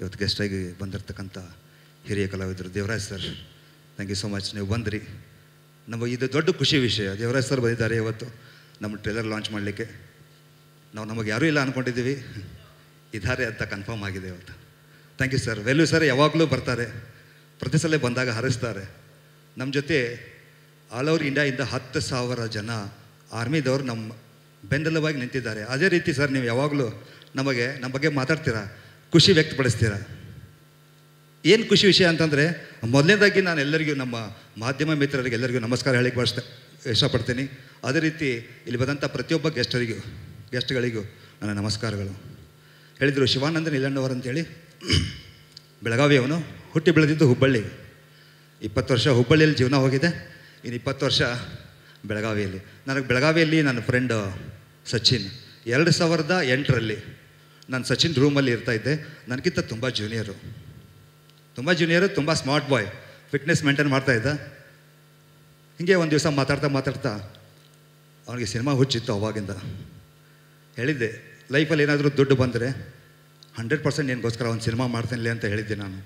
ಇವತ್ತು ಗೆಸ್ಟಾಗಿ ಬಂದಿರತಕ್ಕಂಥ ಹಿರಿಯ ಕಲಾವಿದರು Devaraj sir thank you so much ನೀವು ಬಂದಿರಿ ನಮ್ಮ ಇದು ದೊಡ್ಡ ಖುಷಿ ವಿಷಯ ದೇವರಾಜ್ ಸರ್ ಬಂದಿದ್ದಾರೆ ಇವತ್ತು ನಮ್ಮ ಟ್ರೇಲರ್ ಲಾಂಚ್ ಮಾಡಲಿಕ್ಕೆ ನಾವು ನಮಗೆ ಯಾರೂ ಇಲ್ಲ ಅಂದ್ಕೊಂಡಿದ್ದೀವಿ ಇದ್ದಾರೆ ಅಂತ ಕನ್ಫರ್ಮ್ ಆಗಿದೆ ಇವತ್ತು thank you sir value sir ಯಾವಾಗಲೂ ಬರ್ತಾರೆ ಪ್ರತಿ ಸಲ ಬಂದಾಗ ಹರಿಸ್ತಾರೆ ನಮ್ಮ ಜೊತೆ ಆಲ್ ಓವರ್ ಇಂಡಿಯಾಯಿಂದ ಹತ್ತು ಸಾವಿರ ಜನ ಆರ್ಮಿದವರು ನಮ್ಮ ಬೆಂದಲವಾಗಿ ನಿಂತಿದ್ದಾರೆ ಅದೇ ರೀತಿ ಸರ್ ನೀವು ಯಾವಾಗಲೂ ನಮಗೆ ನಮ್ಮ ಬಗ್ಗೆ ಮಾತಾಡ್ತೀರಾ ಖುಷಿ ವ್ಯಕ್ತಪಡಿಸ್ತೀರ ಏನು ಖುಷಿ ವಿಷಯ ಅಂತಂದರೆ ಮೊದಲನೇದಾಗಿ ನಾನು ಎಲ್ಲರಿಗೂ ನಮ್ಮ ಮಾಧ್ಯಮ ಮಿತ್ರರಿಗೆ ಎಲ್ಲರಿಗೂ ನಮಸ್ಕಾರ ಹೇಳಿಕ್ಕೆ ಬಳಸ್ತ ಇಷ್ಟಪಡ್ತೀನಿ ಅದೇ ರೀತಿ ಇಲ್ಲಿ ಬಂದಂಥ ಪ್ರತಿಯೊಬ್ಬ ಗೆಸ್ಟರಿಗೂ ಗೆಸ್ಟ್ಗಳಿಗೂ ನನ್ನ ನಮಸ್ಕಾರಗಳು ಹೇಳಿದರು ಶಿವಾನಂದ ನಿಲಣ್ಣವರ್ ಅಂತೇಳಿ ಅವನು ಹುಟ್ಟಿ ಬೆಳೆದಿದ್ದು ಹುಬ್ಬಳ್ಳಿ ಇಪ್ಪತ್ತು ವರ್ಷ ಹುಬ್ಬಳ್ಳಿಯಲ್ಲಿ ಜೀವನ ಹೋಗಿದೆ ಇನ್ನು ಇಪ್ಪತ್ತು ವರ್ಷ ಬೆಳಗಾವಿಯಲ್ಲಿ ನನಗೆ ಬೆಳಗಾವಿಯಲ್ಲಿ ನನ್ನ ಫ್ರೆಂಡು ಸಚಿನ್ ಎರಡು ಸಾವಿರದ ಎಂಟರಲ್ಲಿ ನಾನು ಸಚಿನ್ ರೂಮಲ್ಲಿ ಇರ್ತಾಯಿದ್ದೆ ನನಗಿಂತ ತುಂಬ ಜೂನಿಯರು ತುಂಬ ಜೂನಿಯರು ತುಂಬ ಸ್ಮಾರ್ಟ್ ಬಾಯ್ ಫಿಟ್ನೆಸ್ ಮೇಂಟೈನ್ ಇದ್ದ ಹಿಂಗೆ ಒಂದು ದಿವಸ ಮಾತಾಡ್ತಾ ಮಾತಾಡ್ತಾ ಅವನಿಗೆ ಸಿನಿಮಾ ಹುಚ್ಚಿತ್ತು ಅವಾಗಿಂದ ಹೇಳಿದ್ದೆ ಲೈಫಲ್ಲಿ ಏನಾದರೂ ದುಡ್ಡು ಬಂದರೆ ಹಂಡ್ರೆಡ್ ಪರ್ಸೆಂಟ್ ನಿನಗೋಸ್ಕರ ಒಂದು ಸಿನಿಮಾ ಮಾಡ್ತೀನಿ ಅಂತ ಹೇಳಿದ್ದೆ ನಾನು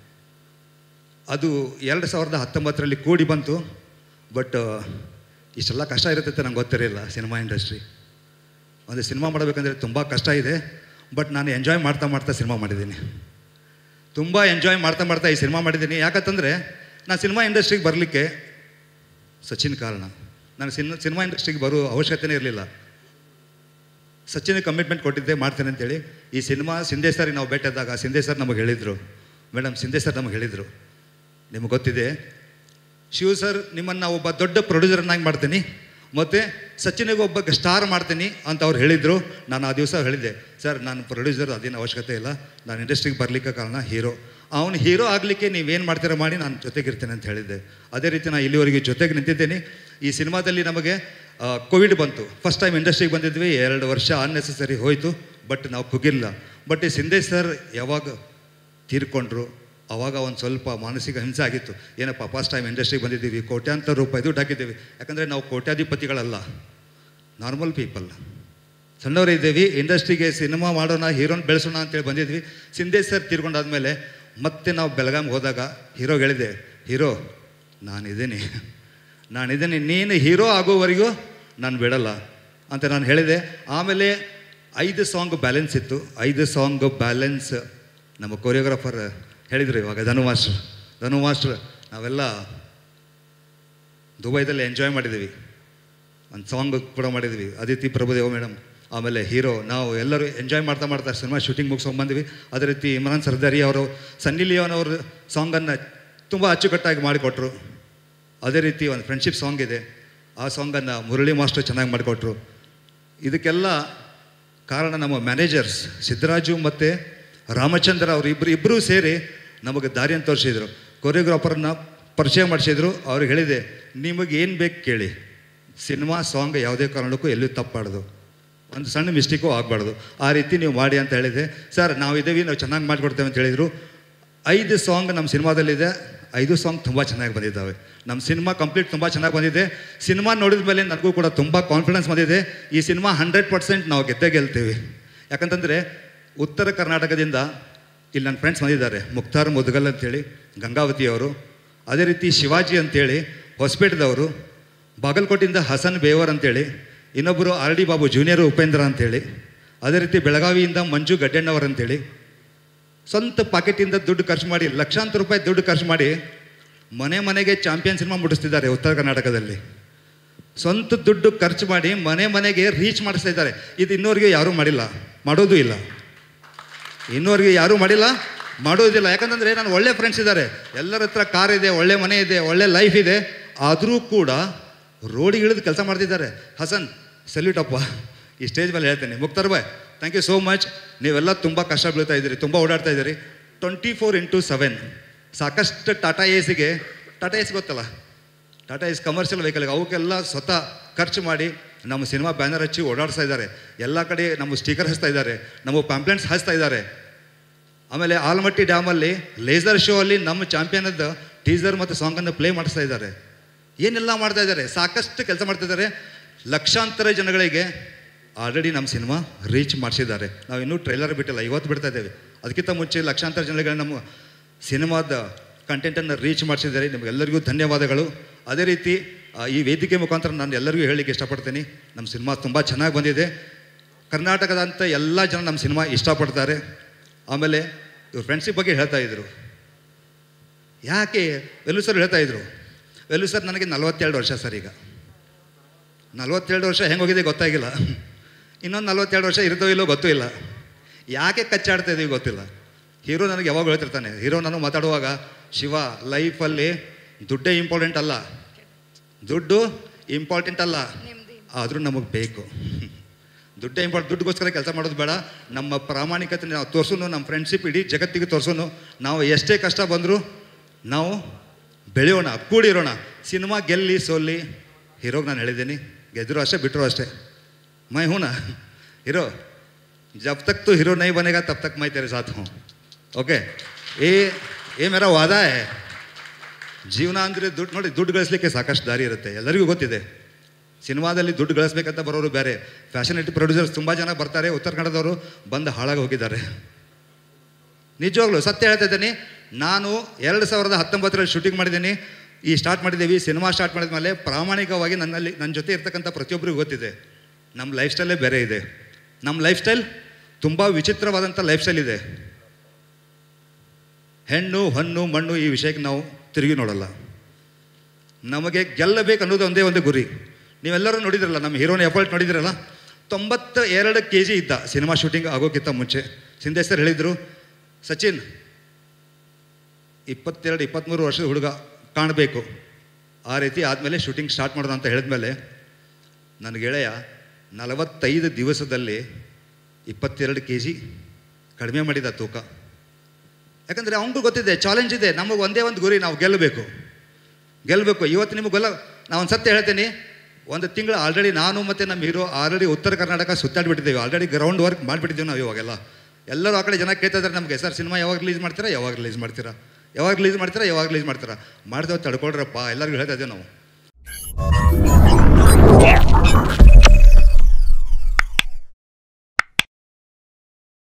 ಅದು ಎರಡು ಸಾವಿರದ ಹತ್ತೊಂಬತ್ತರಲ್ಲಿ ಕೂಡಿ ಬಂತು ಬಟ್ ಇಷ್ಟೆಲ್ಲ ಕಷ್ಟ ಇರುತ್ತೆ ನಂಗೆ ಗೊತ್ತಿರಲಿಲ್ಲ ಸಿನಿಮಾ ಇಂಡಸ್ಟ್ರಿ ಒಂದು ಸಿನಿಮಾ ಮಾಡಬೇಕಂದ್ರೆ ತುಂಬ ಕಷ್ಟ ಇದೆ ಬಟ್ ನಾನು ಎಂಜಾಯ್ ಮಾಡ್ತಾ ಮಾಡ್ತಾ ಸಿನಿಮಾ ಮಾಡಿದ್ದೀನಿ ತುಂಬ ಎಂಜಾಯ್ ಮಾಡ್ತಾ ಮಾಡ್ತಾ ಈ ಸಿನಿಮಾ ಮಾಡಿದ್ದೀನಿ ಯಾಕಂತಂದರೆ ನಾನು ಸಿನಿಮಾ ಇಂಡಸ್ಟ್ರಿಗೆ ಬರಲಿಕ್ಕೆ ಸಚಿನ್ ಕಾರಣ ನಾನು ಸಿನ್ ಸಿನಿಮಾ ಇಂಡಸ್ಟ್ರಿಗೆ ಬರೋ ಅವಶ್ಯಕತೆನೇ ಇರಲಿಲ್ಲ ಸಚಿನ್ ಕಮಿಟ್ಮೆಂಟ್ ಕೊಟ್ಟಿದ್ದೆ ಮಾಡ್ತೇನೆ ಅಂತೇಳಿ ಈ ಸಿನಿಮಾ ಸಿಂಧೆ ಸರ್ಗೆ ನಾವು ಭೇಟಿಯಾದಾಗ ಸಿಂಧೆ ಸರ್ ನಮಗೆ ಹೇಳಿದರು ಮೇಡಮ್ ಸಿಂಧೆ ಸರ್ ನಮಗೆ ಹೇಳಿದರು ನಿಮಗೆ ಗೊತ್ತಿದೆ ಶಿವ ಸರ್ ನಿಮ್ಮನ್ನು ಒಬ್ಬ ದೊಡ್ಡ ಪ್ರೊಡ್ಯೂಸರ್ನಾಗಿ ಮಾಡ್ತೀನಿ ಮತ್ತು ಸಚಿನಿಗೆ ಒಬ್ಬ ಸ್ಟಾರ್ ಮಾಡ್ತೀನಿ ಅಂತ ಅವ್ರು ಹೇಳಿದರು ನಾನು ಆ ದಿವಸ ಹೇಳಿದ್ದೆ ಸರ್ ನಾನು ಪ್ರೊಡ್ಯೂಸರ್ ಅದೇನು ಅವಶ್ಯಕತೆ ಇಲ್ಲ ನಾನು ಇಂಡಸ್ಟ್ರಿಗೆ ಬರಲಿಕ್ಕೆ ಕಾರಣ ಹೀರೋ ಅವನು ಹೀರೋ ಆಗಲಿಕ್ಕೆ ನೀವೇನು ಮಾಡ್ತೀರ ಮಾಡಿ ನಾನು ಜೊತೆಗಿರ್ತೇನೆ ಅಂತ ಹೇಳಿದ್ದೆ ಅದೇ ರೀತಿ ನಾನು ಇಲ್ಲಿವರೆಗೆ ಜೊತೆಗೆ ನಿಂತಿದ್ದೇನೆ ಈ ಸಿನಿಮಾದಲ್ಲಿ ನಮಗೆ ಕೋವಿಡ್ ಬಂತು ಫಸ್ಟ್ ಟೈಮ್ ಇಂಡಸ್ಟ್ರಿಗೆ ಬಂದಿದ್ವಿ ಎರಡು ವರ್ಷ ಅನ್ನೆಸೆಸರಿ ಹೋಯಿತು ಬಟ್ ನಾವು ಕುಗಿಲ್ಲ ಬಟ್ ಈ ಸಿಂಧೆ ಸರ್ ಯಾವಾಗ ತೀರ್ಕೊಂಡ್ರು ಅವಾಗ ಒಂದು ಸ್ವಲ್ಪ ಮಾನಸಿಕ ಹಿಂಸೆ ಆಗಿತ್ತು ಏನಪ್ಪ ಫಸ್ಟ್ ಟೈಮ್ ಇಂಡಸ್ಟ್ರಿಗೆ ಬಂದಿದ್ದೀವಿ ಕೋಟ್ಯಾಂತರ ರೂಪಾಯಿ ದುಡ್ಡು ಹಾಕಿದ್ದೀವಿ ಯಾಕಂದರೆ ನಾವು ಕೋಟ್ಯಾಧಿಪತಿಗಳಲ್ಲ ನಾರ್ಮಲ್ ಪೀಪಲ್ ಸಣ್ಣವರೇ ಇದ್ದೀವಿ ಇಂಡಸ್ಟ್ರಿಗೆ ಸಿನಿಮಾ ಮಾಡೋಣ ಹೀರೋನ್ ಬೆಳೆಸೋಣ ಅಂತೇಳಿ ಬಂದಿದ್ವಿ ಸಿಂಧೆ ಸರ್ ತೀರ್ಕೊಂಡಾದ್ಮೇಲೆ ಮತ್ತೆ ನಾವು ಬೆಳಗಾಮ್ಗೆ ಹೋದಾಗ ಹೀರೋ ಹೇಳಿದೆ ಹೀರೋ ನಾನಿದ್ದೀನಿ ನಾನಿದ್ದೀನಿ ನೀನು ಹೀರೋ ಆಗೋವರೆಗೂ ನಾನು ಬಿಡಲ್ಲ ಅಂತ ನಾನು ಹೇಳಿದೆ ಆಮೇಲೆ ಐದು ಸಾಂಗ್ ಬ್ಯಾಲೆನ್ಸ್ ಇತ್ತು ಐದು ಸಾಂಗ್ ಬ್ಯಾಲೆನ್ಸ್ ನಮ್ಮ ಕೊರಿಯೋಗ್ರಾಫರ್ ಹೇಳಿದರು ಇವಾಗ ಧನು ಮಾಸ್ಟ್ರ್ ಧನು ಮಾಸ್ಟ್ರ್ ನಾವೆಲ್ಲ ದುಬೈದಲ್ಲಿ ಎಂಜಾಯ್ ಮಾಡಿದ್ದೀವಿ ಒಂದು ಸಾಂಗ್ ಕೂಡ ಮಾಡಿದ್ವಿ ಅದಿತಿ ಪ್ರಭುದೇವ ಮೇಡಮ್ ಆಮೇಲೆ ಹೀರೋ ನಾವು ಎಲ್ಲರೂ ಎಂಜಾಯ್ ಮಾಡ್ತಾ ಮಾಡ್ತಾ ಸಿನಿಮಾ ಶೂಟಿಂಗ್ ಮುಗಿಸ್ಕೊಂಡು ಅದೇ ರೀತಿ ಇಮ್ರಾನ್ ಸರ್ದಾರಿ ಅವರು ಸನ್ನಿ ಲಿಯೋನ್ ಅವ್ರ ಸಾಂಗನ್ನು ತುಂಬ ಅಚ್ಚುಕಟ್ಟಾಗಿ ಮಾಡಿಕೊಟ್ರು ಅದೇ ರೀತಿ ಒಂದು ಫ್ರೆಂಡ್ಶಿಪ್ ಸಾಂಗ್ ಇದೆ ಆ ಸಾಂಗನ್ನು ಮುರಳಿ ಮಾಸ್ಟರ್ ಚೆನ್ನಾಗಿ ಮಾಡಿಕೊಟ್ರು ಇದಕ್ಕೆಲ್ಲ ಕಾರಣ ನಮ್ಮ ಮ್ಯಾನೇಜರ್ಸ್ ಸಿದ್ದರಾಜು ಮತ್ತು ರಾಮಚಂದ್ರ ಅವರು ಇಬ್ಬರು ಇಬ್ಬರೂ ಸೇರಿ ನಮಗೆ ದಾರಿಯನ್ನು ತೋರಿಸಿದರು ಕೊರಿಯೋಗ್ರಾಫರ್ನ ಪರಿಚಯ ಮಾಡಿಸಿದ್ರು ಅವ್ರಿಗೆ ಹೇಳಿದೆ ನಿಮಗೆ ಏನು ಬೇಕು ಕೇಳಿ ಸಿನಿಮಾ ಸಾಂಗ್ ಯಾವುದೇ ಕಾರಣಕ್ಕೂ ಎಲ್ಲೂ ತಪ್ಪಾಡ್ದು ಒಂದು ಸಣ್ಣ ಮಿಸ್ಟೇಕು ಆಗಬಾರ್ದು ಆ ರೀತಿ ನೀವು ಮಾಡಿ ಅಂತ ಹೇಳಿದೆ ಸರ್ ನಾವು ಇದ್ದೀವಿ ನಾವು ಚೆನ್ನಾಗಿ ಮಾಡಿಕೊಡ್ತೇವೆ ಅಂತ ಹೇಳಿದರು ಐದು ಸಾಂಗ್ ನಮ್ಮ ಸಿನಿಮಾದಲ್ಲಿದೆ ಐದು ಸಾಂಗ್ ತುಂಬ ಚೆನ್ನಾಗಿ ಬಂದಿದ್ದಾವೆ ನಮ್ಮ ಸಿನಿಮಾ ಕಂಪ್ಲೀಟ್ ತುಂಬ ಚೆನ್ನಾಗಿ ಬಂದಿದೆ ಸಿನಿಮಾ ನೋಡಿದ ಮೇಲೆ ನನಗೂ ಕೂಡ ತುಂಬ ಕಾನ್ಫಿಡೆನ್ಸ್ ಬಂದಿದೆ ಈ ಸಿನಿಮಾ ಹಂಡ್ರೆಡ್ ಪರ್ಸೆಂಟ್ ನಾವು ಗೆದ್ದೇ ಗೆಲ್ತೀವಿ ಯಾಕಂತಂದರೆ ಉತ್ತರ ಕರ್ನಾಟಕದಿಂದ ಇಲ್ಲಿ ನನ್ನ ಫ್ರೆಂಡ್ಸ್ ಬಂದಿದ್ದಾರೆ ಮುಕ್ತಾರ್ ಮುದ್ಗಲ್ ಅಂತೇಳಿ ಗಂಗಾವತಿಯವರು ಅದೇ ರೀತಿ ಶಿವಾಜಿ ಅಂತೇಳಿ ಹೊಸಪೇಟದವರು ಬಾಗಲಕೋಟಿಂದ ಹಸನ್ ಬೇವರ್ ಅಂತೇಳಿ ಇನ್ನೊಬ್ಬರು R D Babu junior Upendra ಅಂತೇಳಿ ಅದೇ ರೀತಿ ಬೆಳಗಾವಿಯಿಂದ ಮಂಜು ಗಡ್ಡಣ್ಣವರ್ ಅಂತೇಳಿ ಸ್ವಂತ ಪಾಕೆಟಿಂದ ದುಡ್ಡು ಖರ್ಚು ಮಾಡಿ ಲಕ್ಷಾಂತರ ರೂಪಾಯಿ ದುಡ್ಡು ಖರ್ಚು ಮಾಡಿ ಮನೆ ಮನೆಗೆ ಚಾಂಪಿಯನ್ ಸಿನಿಮಾ ಮುಡಿಸ್ತಿದ್ದಾರೆ ಉತ್ತರ ಕರ್ನಾಟಕದಲ್ಲಿ ಸ್ವಂತ ದುಡ್ಡು ಖರ್ಚು ಮಾಡಿ ಮನೆ ಮನೆಗೆ ರೀಚ್ ಮಾಡಿಸ್ತಾ ಇದ್ದಾರೆ ಇದು ಇನ್ನೋರಿಗೆ ಯಾರೂ ಮಾಡಿಲ್ಲ ಮಾಡೋದೂ ಇಲ್ಲ ಇನ್ನೋರಿಗೆ ಯಾರೂ ಮಾಡಿಲ್ಲ ಮಾಡೋದಿಲ್ಲ ಯಾಕಂತಂದರೆ ನಾನು ಒಳ್ಳೆ ಫ್ರೆಂಡ್ಸ್ ಇದ್ದಾರೆ ಎಲ್ಲರ ಹತ್ರ ಕಾರ್ ಇದೆ ಒಳ್ಳೆ ಮನೆ ಇದೆ ಒಳ್ಳೆ ಲೈಫ್ ಇದೆ ಆದರೂ ಕೂಡ ರೋಡಿಗೆ ಇಳಿದು ಕೆಲಸ ಮಾಡ್ತಿದ್ದಾರೆ ಹಸನ್ ಸೆಲ್ಯೂಟಪ್ಪ ಈ ಸ್ಟೇಜ್ ಮೇಲೆ ಹೇಳ್ತೇನೆ Mukhtar bhai thank you so much ನೀವೆಲ್ಲ ತುಂಬ ಕಷ್ಟ ಬೀಳ್ತಾ ಇದ್ದೀರಿ ತುಂಬ ಓಡಾಡ್ತಾ ಇದ್ದೀರಿ ಟ್ವೆಂಟಿ ಫೋರ್ ಇಂಟು ಸೆವೆನ್ ಸಾಕಷ್ಟು ಟಾಟಾ ಎಸಿಗೆ ಟಾಟಾ ಸಿ ಗೊತ್ತಲ್ಲ ಟಾಟಾ ಎಸ್ ಕಮರ್ಷಿಯಲ್ ವೆಹಿಕಲ್ಗೆ ಅವಕ್ಕೆಲ್ಲ ಸ್ವತಃ ಖರ್ಚು ಮಾಡಿ ನಮ್ಮ ಸಿನಿಮಾ ಬ್ಯಾನರ್ ಹಚ್ಚಿ ಓಡಾಡಿಸ್ತಾ ಇದ್ದಾರೆ ಎಲ್ಲ ಕಡೆ ನಮ್ಮ ಸ್ಟಿಕರ್ ಹಚ್ತಾ ಇದ್ದಾರೆ ನಮ್ಮ ಪ್ಯಾಂಪ್ಲೆಂಟ್ಸ್ ಹಚ್ತಾ ಇದ್ದಾರೆ ಆಮೇಲೆ ಆಲಮಟ್ಟಿ ಡ್ಯಾಮಲ್ಲಿ ಲೇಸರ್ ಶೋ ಅಲ್ಲಿ ನಮ್ಮ ಚಾಂಪಿಯನದ ಟೀಸರ್ ಮತ್ತು ಸಾಂಗನ್ನು ಪ್ಲೇ ಮಾಡಿಸ್ತಾ ಇದ್ದಾರೆ ಏನೆಲ್ಲ ಮಾಡ್ತಾ ಇದ್ದಾರೆ ಸಾಕಷ್ಟು ಕೆಲಸ ಮಾಡ್ತಾ ಇದ್ದಾರೆ ಲಕ್ಷಾಂತರ ಜನಗಳಿಗೆ ಆಲ್ರೆಡಿ ನಮ್ಮ ಸಿನಿಮಾ ರೀಚ್ ಮಾಡಿಸಿದ್ದಾರೆ ನಾವು ಇನ್ನೂ ಟ್ರೈಲರ್ ಬಿಟ್ಟಿಲ್ಲ ಇವತ್ತು ಬಿಡ್ತಾ ಇದ್ದೇವೆ ಅದಕ್ಕಿಂತ ಮುಂಚೆ ಲಕ್ಷಾಂತರ ಜನಗಳಿಗೆ ನಮ್ಮ ಸಿನಿಮಾದ ಕಂಟೆಂಟನ್ನು ರೀಚ್ ಮಾಡಿಸಿದ್ದಾರೆ ನಿಮಗೆಲ್ಲರಿಗೂ ಧನ್ಯವಾದಗಳು ಅದೇ ರೀತಿ ಈ ವೇದಿಕೆ ಮುಖಾಂತರ ನಾನು ಎಲ್ಲರಿಗೂ ಹೇಳಲಿಕ್ಕೆ ಇಷ್ಟಪಡ್ತೀನಿ ನಮ್ಮ ಸಿನಿಮಾ ತುಂಬ ಚೆನ್ನಾಗಿ ಬಂದಿದೆ ಕರ್ನಾಟಕದಂಥ ಎಲ್ಲ ಜನ ನಮ್ಮ ಸಿನಿಮಾ ಇಷ್ಟಪಡ್ತಾರೆ ಆಮೇಲೆ ಇವ್ರ ಫ್ರೆಂಡ್ಶಿಪ್ ಬಗ್ಗೆ ಹೇಳ್ತಾ ಇದ್ರು ಯಾಕೆ ವೆಲ್ಲು ಸರ್ ಹೇಳ್ತಾ ಇದ್ರು ವೆಲ್ಲು ಸರ್ ನನಗೆ ನಲವತ್ತೆರಡು ವರ್ಷ ಸರ್ ಈಗ ನಲವತ್ತೆರಡು ವರ್ಷ ಹೆಂಗೆ ಹೋಗಿದೆ ಗೊತ್ತಾಗಿಲ್ಲ ಇನ್ನೊಂದು ನಲವತ್ತೆರಡು ವರ್ಷ ಇರ್ತೋ ಇಲ್ಲೋ ಗೊತ್ತೂ ಇಲ್ಲ ಯಾಕೆ ಕಚ್ಚಾಡ್ತಾ ಇದೀವಿ ಗೊತ್ತಿಲ್ಲ ಹೀರೋ ನನಗೆ ಯಾವಾಗ ಹೇಳ್ತಿರ್ತಾನೆ ಹೀರೋ ನಾನು ಮಾತಾಡುವಾಗ ಶಿವ ಲೈಫಲ್ಲಿ ದುಡ್ಡೇ ಇಂಪಾರ್ಟೆಂಟ್ ಅಲ್ಲ ದುಡ್ಡು ಇಂಪಾರ್ಟೆಂಟ್ ಅಲ್ಲ ಆದರೂ ನಮಗೆ ಬೇಕು ದುಡ್ಡು ಇಂಪಾರ್ಟ್ ದುಡ್ಡುಗೋಸ್ಕರ ಕೆಲಸ ಮಾಡೋದು ಬೇಡ ನಮ್ಮ ಪ್ರಾಮಾಣಿಕತೆ ನಾವು ತೋರಿಸೋನು ನಮ್ಮ ಫ್ರೆಂಡ್ಶಿಪ್ ಇಡೀ ಜಗತ್ತಿಗೆ ತೋರಿಸೋನು ನಾವು ಎಷ್ಟೇ ಕಷ್ಟ ಬಂದರೂ ನಾವು ಬೆಳೆಯೋಣ ಕೂಡಿರೋಣ ಸಿನಿಮಾ ಗೆಲ್ಲಿ ಸೋಲಿ ಹೀರೋಗೆ ನಾನು ಹೇಳಿದ್ದೀನಿ ಗೆದ್ದರೂ ಅಷ್ಟೇ ಬಿಟ್ಟರು ಅಷ್ಟೇ ಮೈ ಹೂನ ಹೀರೋ जब तक ತು हीरो नहीं बनेगा तब तक मैं तेरे साथ हूँ ओके ಏ ಏ मेरा वादा है ಜೀವನ ಅಂದರೆ ದುಡ್ಡು ನೋಡಿ ದುಡ್ಡು ಗಳಿಸ್ಲಿಕ್ಕೆ ಸಾಕಷ್ಟು ದಾರಿ ಇರುತ್ತೆ ಎಲ್ಲರಿಗೂ ಗೊತ್ತಿದೆ ಸಿನಿಮಾದಲ್ಲಿ ದುಡ್ಡು ಗಳಿಸ್ಬೇಕಂತ ಬರೋರು ಬೇರೆ ಫ್ಯಾಷನ್ ಪ್ರೊಡ್ಯೂಸರ್ಸ್ ತುಂಬ ಜನ ಬರ್ತಾರೆ ಉತ್ತರ ಕನ್ನಡದವರು ಬಂದು ಹಾಳಾಗಿ ಹೋಗಿದ್ದಾರೆ ನಿಜವಾಗ್ಲೂ ಸತ್ಯ ಹೇಳ್ತಾ ಇದ್ದೀನಿ ನಾನು ಎರಡು ಸಾವಿರದ ಹತ್ತೊಂಬತ್ತರಲ್ಲಿ ಶೂಟಿಂಗ್ ಮಾಡಿದ್ದೀನಿ ಈ ಸ್ಟಾರ್ಟ್ ಮಾಡಿದ್ದೀವಿ ಸಿನಿಮಾ ಸ್ಟಾರ್ಟ್ ಮಾಡಿದ ಮೇಲೆ ಪ್ರಾಮಾಣಿಕವಾಗಿ ನನ್ನಲ್ಲಿ ನನ್ನ ಜೊತೆ ಇರ್ತಕ್ಕಂಥ ಪ್ರತಿಯೊಬ್ಬರಿಗೂ ಗೊತ್ತಿದೆ ನಮ್ಮ ಲೈಫ್ ಸ್ಟೈಲೇ ಬೇರೆ ಇದೆ ನಮ್ಮ ಲೈಫ್ ಸ್ಟೈಲ್ ತುಂಬ ವಿಚಿತ್ರವಾದಂಥ ಲೈಫ್ ಸ್ಟೈಲ್ ಇದೆ ಹೆಣ್ಣು ಹಣ್ಣು ಮಣ್ಣು ಈ ವಿಷಯಕ್ಕೆ ನಾವು ತಿರುಗಿ ನೋಡಲ್ಲ ನಮಗೆ ಗೆಲ್ಲಬೇಕು ಅನ್ನೋದು ಒಂದೇ ಒಂದು ಗುರಿ ನೀವೆಲ್ಲರೂ ನೋಡಿದ್ರಲ್ಲ ನಮ್ಮ ಹೀರೋನ ಎಫರ್ಟ್ ನೋಡಿದ್ರಲ್ಲ ತೊಂಬತ್ತ ಎರಡು ಕೆ ಜಿ ಇದ್ದ ಸಿನಿಮಾ ಶೂಟಿಂಗ್ ಆಗೋಕ್ಕಿಂತ ಮುಂಚೆ ಸಿಂಧೆ ಸರ್ ಹೇಳಿದರು ಸಚಿನ್ ಇಪ್ಪತ್ತೆರಡು ಇಪ್ಪತ್ತ್ಮೂರು ವರ್ಷದ ಹುಡುಗ ಕಾಣಬೇಕು ಆ ರೀತಿ ಆದಮೇಲೆ ಶೂಟಿಂಗ್ ಸ್ಟಾರ್ಟ್ ಮಾಡೋಣ ಅಂತ ಹೇಳಿದ್ಮೇಲೆ ನನ್ನ ಗೆಳೆಯ ನಲವತ್ತೈದು ದಿವಸದಲ್ಲಿ ಇಪ್ಪತ್ತೆರಡು ಕೆ ಜಿ ಕಡಿಮೆ ಮಾಡಿದ ತೂಕ ಯಾಕಂದರೆ ಅವನಿಗೂ ಗೊತ್ತಿದೆ ಚಾಲೆಂಜ್ ಇದೆ ನಮಗೆ ಒಂದೇ ಒಂದು ಗುರಿ ನಾವು ಗೆಲ್ಲಬೇಕು ಗೆಲ್ಲಬೇಕು ಇವತ್ತು ನಿಮಗೆ ಗೊಲ್ಲ ನಾನು ಒಂದು ಸತ್ಯ ಹೇಳ್ತೀನಿ ಒಂದು ತಿಂಗಳು ಆಲ್ರೆಡಿ ನಾನು ಮತ್ತು ನಮ್ಮ ಹೀರೋ ಆಲ್ರೆಡಿ ಉತ್ತರ ಕರ್ನಾಟಕ ಸುತ್ತಾಡಿಬಿಟ್ಟಿದ್ದೀವಿ ಆಲ್ರೆಡಿ ಗ್ರೌಂಡ್ ವರ್ಕ್ ಮಾಡಿಬಿಟ್ಟಿದ್ದೀವಿ ನಾವು ಇವಾಗೆಲ್ಲ ಎಲ್ಲರೂ ಆ ಕಡೆ ಜನ ಕೇಳ್ತಾಯಿದ್ದಾರೆ ನಮಗೆ ಸರ್ ಸಿನಿಮಾ ಯಾವಾಗ ರಿಲೀಸ್ ಮಾಡ್ತೀರಾ ಯಾವಾಗ ರಿಲೀಸ್ ಮಾಡ್ತೀರಾ ಯಾವಾಗ ರಿಲೀಸ್ ಮಾಡ್ತೀರಾ ಯಾವಾಗ ರಿಲೀಸ್ ಮಾಡ್ತೀರಾ ಮಾಡ್ತೇವೆ ತಡ್ಕೊಳ್ರಪ್ಪ ಎಲ್ಲರಿಗೂ ಹೇಳ್ತಾ ಇದ್ದೀವಿ ನಾವು